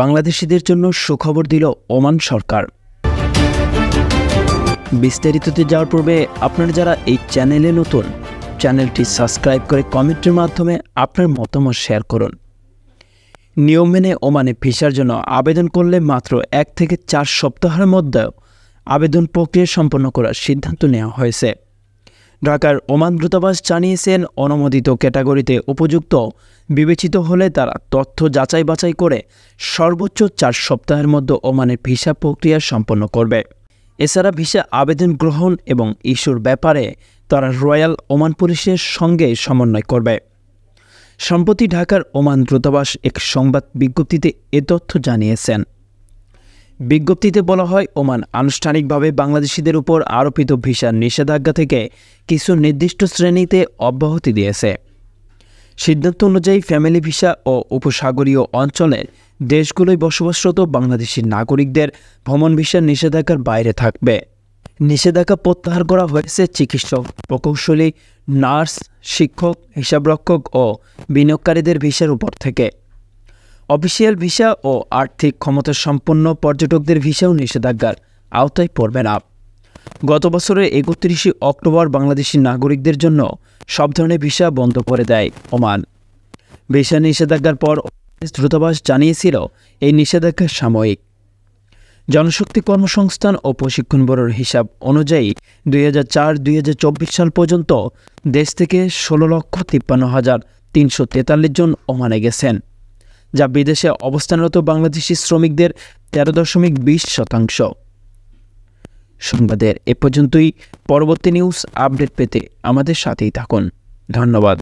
বাংলাদেশিদের জন্য সুখবর দিল ওমান সরকার বিস্তারিততে যাওয়ার পূর্বে আপনারা যারা এই চ্যানেলে নতুন চ্যানেলটি সাবস্ক্রাইব করে কমেন্টের মাধ্যমে আপনার মতামত শেয়ার করুন নিয়ম মেনে ওমানে ভিসার জন্য আবেদন করলে মাত্র এক থেকে চার সপ্তাহের মধ্যেও আবেদন প্রক্রিয়া সম্পন্ন করার সিদ্ধান্ত নেওয়া হয়েছে ঢাকার ওমান দূতাবাস জানিয়েছেন অনুমোদিত ক্যাটাগরিতে উপযুক্ত বিবেচিত হলে তারা তথ্য যাচাই বাছাই করে সর্বোচ্চ চার সপ্তাহের মধ্যে ওমানের ভিসা প্রক্রিয়া সম্পন্ন করবে এছাড়া ভিসা আবেদন গ্রহণ এবং ইস্যুর ব্যাপারে তারা রয়্যাল ওমান পুলিশের সঙ্গে সমন্বয় করবে সম্প্রতি ঢাকার ওমান দূতাবাস এক সংবাদ বিজ্ঞপ্তিতে এ তথ্য জানিয়েছেন বিজ্ঞপ্তিতে বলা হয় ওমান আনুষ্ঠানিকভাবে বাংলাদেশিদের উপর আরোপিত ভিসার নিষেধাজ্ঞা থেকে কিছু নির্দিষ্ট শ্রেণীতে অব্যাহতি দিয়েছে সিদ্ধান্ত অনুযায়ী ফ্যামিলি ভিসা ও উপসাগরীয় অঞ্চলের দেশগুলোয় বসবাসরত বাংলাদেশি নাগরিকদের ভ্রমণ ভিসার নিষেধাজ্ঞার বাইরে থাকবে নিষেধাজ্ঞা প্রত্যাহার করা হয়েছে চিকিৎসক প্রকৌশলী নার্স শিক্ষক হিসাবরক্ষক ও বিনিয়োগকারীদের ভিসার উপর থেকে অফিসিয়াল ভিসা ও আর্থিক ক্ষমতা সম্পন্ন পর্যটকদের ভিসাও নিষেধাজ্ঞার আওতায় পড়বে না গত বছরের একত্রিশে অক্টোবর বাংলাদেশি নাগরিকদের জন্য সব ধরনের ভিসা বন্ধ করে দেয় ওমান ভিসা নিষেধাজ্ঞার পর দ্রুতবাস জানিয়েছিল এই নিষেধাজ্ঞা সাময়িক জনশক্তি কর্মসংস্থান ও প্রশিক্ষণ ব্যুরোর হিসাব অনুযায়ী দুই হাজার সাল পর্যন্ত দেশ থেকে ষোলো লক্ষ তিপ্পান্ন হাজার তিনশো তেতাল্লিশ জন ওমানে গেছেন যা বিদেশে অবস্থানরত বাংলাদেশি শ্রমিকদের তেরো দশমিক বিশ শতাংশ সংবাদের এ পর্যন্তই পরবর্তী নিউজ আপডেট পেতে আমাদের সাথেই থাকুন ধন্যবাদ